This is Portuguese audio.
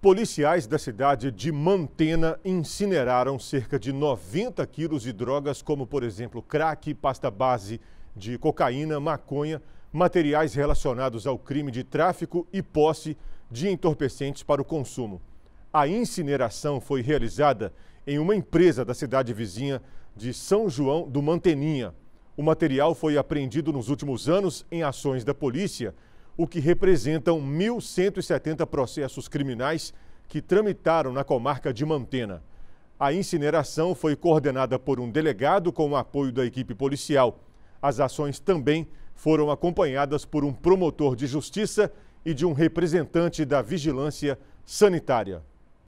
Policiais da cidade de Mantena incineraram cerca de 90 quilos de drogas, como, por exemplo, crack, pasta base de cocaína, maconha, materiais relacionados ao crime de tráfico e posse de entorpecentes para o consumo. A incineração foi realizada em uma empresa da cidade vizinha de São João do Manteninha. O material foi apreendido nos últimos anos em ações da polícia o que representam 1.170 processos criminais que tramitaram na comarca de Mantena. A incineração foi coordenada por um delegado com o apoio da equipe policial. As ações também foram acompanhadas por um promotor de justiça e de um representante da vigilância sanitária.